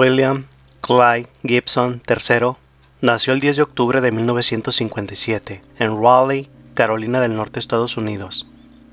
William Clyde Gibson III nació el 10 de octubre de 1957 en Raleigh, Carolina del Norte, Estados Unidos.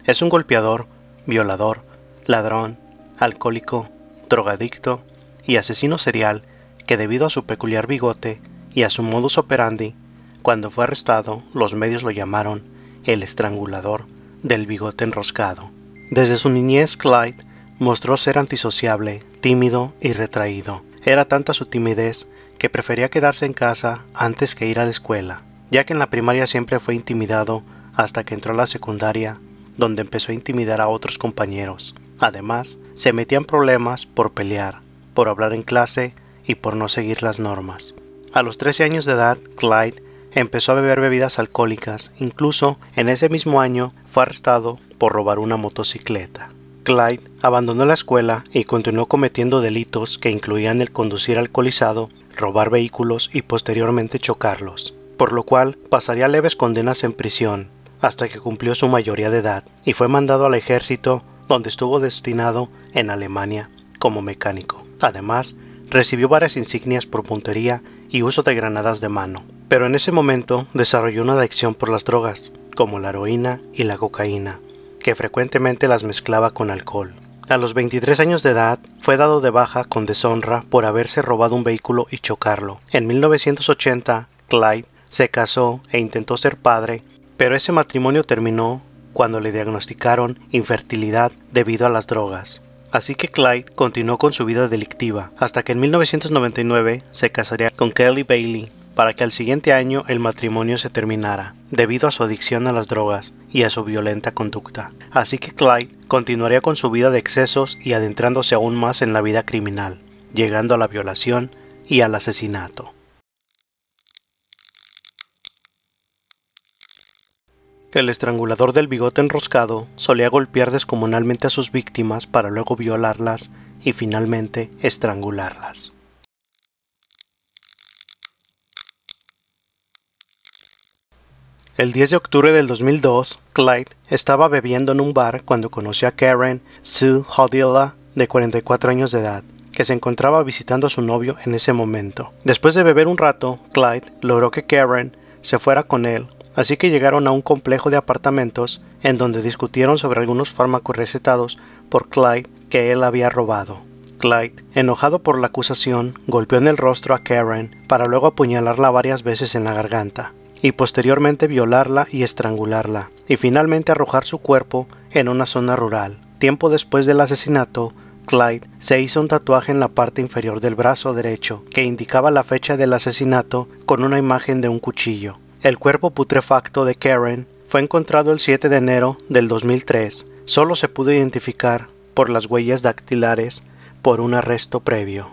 Es un golpeador, violador, ladrón, alcohólico, drogadicto y asesino serial que debido a su peculiar bigote y a su modus operandi, cuando fue arrestado, los medios lo llamaron el estrangulador del bigote enroscado. Desde su niñez, Clyde Mostró ser antisociable, tímido y retraído. Era tanta su timidez que prefería quedarse en casa antes que ir a la escuela, ya que en la primaria siempre fue intimidado hasta que entró a la secundaria, donde empezó a intimidar a otros compañeros. Además, se metía en problemas por pelear, por hablar en clase y por no seguir las normas. A los 13 años de edad, Clyde empezó a beber bebidas alcohólicas, incluso en ese mismo año fue arrestado por robar una motocicleta. Clyde abandonó la escuela y continuó cometiendo delitos que incluían el conducir alcoholizado, robar vehículos y posteriormente chocarlos, por lo cual pasaría leves condenas en prisión hasta que cumplió su mayoría de edad y fue mandado al ejército donde estuvo destinado en Alemania como mecánico. Además, recibió varias insignias por puntería y uso de granadas de mano, pero en ese momento desarrolló una adicción por las drogas, como la heroína y la cocaína, que frecuentemente las mezclaba con alcohol. A los 23 años de edad, fue dado de baja con deshonra por haberse robado un vehículo y chocarlo. En 1980, Clyde se casó e intentó ser padre, pero ese matrimonio terminó cuando le diagnosticaron infertilidad debido a las drogas. Así que Clyde continuó con su vida delictiva, hasta que en 1999 se casaría con Kelly Bailey, para que al siguiente año el matrimonio se terminara, debido a su adicción a las drogas y a su violenta conducta. Así que Clyde continuaría con su vida de excesos y adentrándose aún más en la vida criminal, llegando a la violación y al asesinato. El estrangulador del bigote enroscado solía golpear descomunalmente a sus víctimas para luego violarlas y finalmente estrangularlas. El 10 de octubre del 2002, Clyde estaba bebiendo en un bar cuando conoció a Karen Sue Hodilla, de 44 años de edad, que se encontraba visitando a su novio en ese momento. Después de beber un rato, Clyde logró que Karen se fuera con él, así que llegaron a un complejo de apartamentos en donde discutieron sobre algunos fármacos recetados por Clyde que él había robado. Clyde, enojado por la acusación, golpeó en el rostro a Karen para luego apuñalarla varias veces en la garganta y posteriormente violarla y estrangularla, y finalmente arrojar su cuerpo en una zona rural. Tiempo después del asesinato, Clyde se hizo un tatuaje en la parte inferior del brazo derecho que indicaba la fecha del asesinato con una imagen de un cuchillo. El cuerpo putrefacto de Karen fue encontrado el 7 de enero del 2003. Solo se pudo identificar por las huellas dactilares por un arresto previo.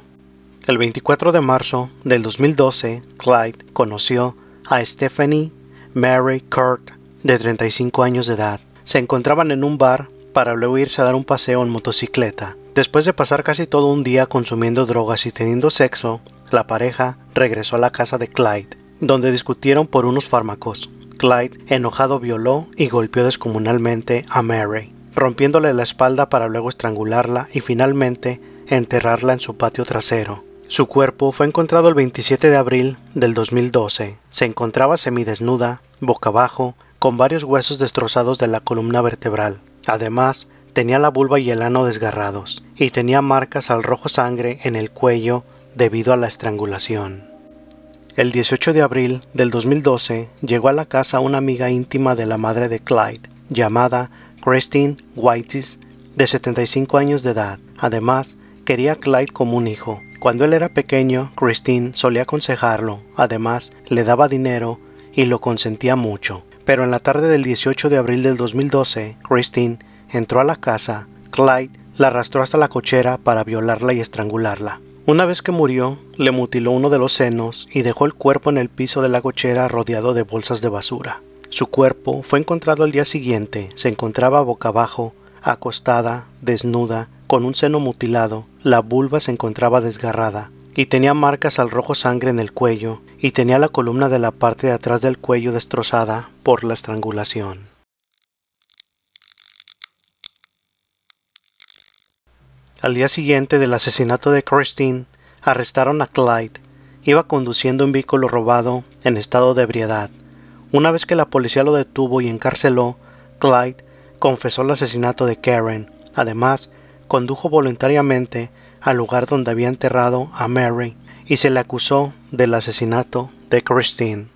El 24 de marzo del 2012, Clyde conoció a Stephanie Mary Kurt, de 35 años de edad. Se encontraban en un bar para luego irse a dar un paseo en motocicleta. Después de pasar casi todo un día consumiendo drogas y teniendo sexo, la pareja regresó a la casa de Clyde, donde discutieron por unos fármacos. Clyde, enojado, violó y golpeó descomunalmente a Mary, rompiéndole la espalda para luego estrangularla y finalmente enterrarla en su patio trasero. Su cuerpo fue encontrado el 27 de abril del 2012. Se encontraba semidesnuda, boca abajo, con varios huesos destrozados de la columna vertebral. Además, tenía la vulva y el ano desgarrados, y tenía marcas al rojo sangre en el cuello debido a la estrangulación. El 18 de abril del 2012 llegó a la casa una amiga íntima de la madre de Clyde, llamada Christine Whiteys, de 75 años de edad. Además, quería a Clyde como un hijo. Cuando él era pequeño, Christine solía aconsejarlo, además le daba dinero y lo consentía mucho. Pero en la tarde del 18 de abril del 2012, Christine entró a la casa, Clyde la arrastró hasta la cochera para violarla y estrangularla. Una vez que murió, le mutiló uno de los senos y dejó el cuerpo en el piso de la cochera rodeado de bolsas de basura. Su cuerpo fue encontrado al día siguiente, se encontraba boca abajo Acostada, desnuda, con un seno mutilado, la vulva se encontraba desgarrada, y tenía marcas al rojo sangre en el cuello, y tenía la columna de la parte de atrás del cuello destrozada por la estrangulación. Al día siguiente del asesinato de Christine, arrestaron a Clyde. Iba conduciendo un vehículo robado en estado de ebriedad. Una vez que la policía lo detuvo y encarceló, Clyde confesó el asesinato de Karen. Además, condujo voluntariamente al lugar donde había enterrado a Mary y se le acusó del asesinato de Christine.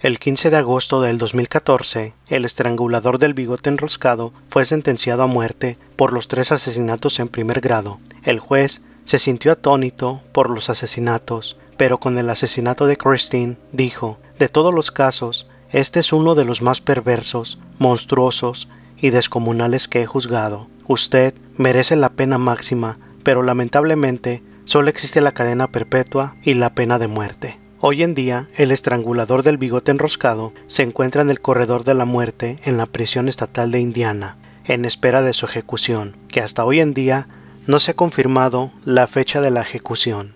El 15 de agosto del 2014, el estrangulador del bigote enroscado fue sentenciado a muerte por los tres asesinatos en primer grado. El juez se sintió atónito por los asesinatos pero con el asesinato de Christine dijo, de todos los casos, este es uno de los más perversos, monstruosos y descomunales que he juzgado. Usted merece la pena máxima, pero lamentablemente solo existe la cadena perpetua y la pena de muerte. Hoy en día, el estrangulador del bigote enroscado se encuentra en el corredor de la muerte en la prisión estatal de Indiana, en espera de su ejecución, que hasta hoy en día no se ha confirmado la fecha de la ejecución.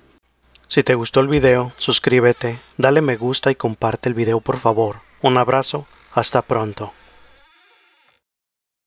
Si te gustó el video, suscríbete, dale me gusta y comparte el video por favor. Un abrazo, hasta pronto.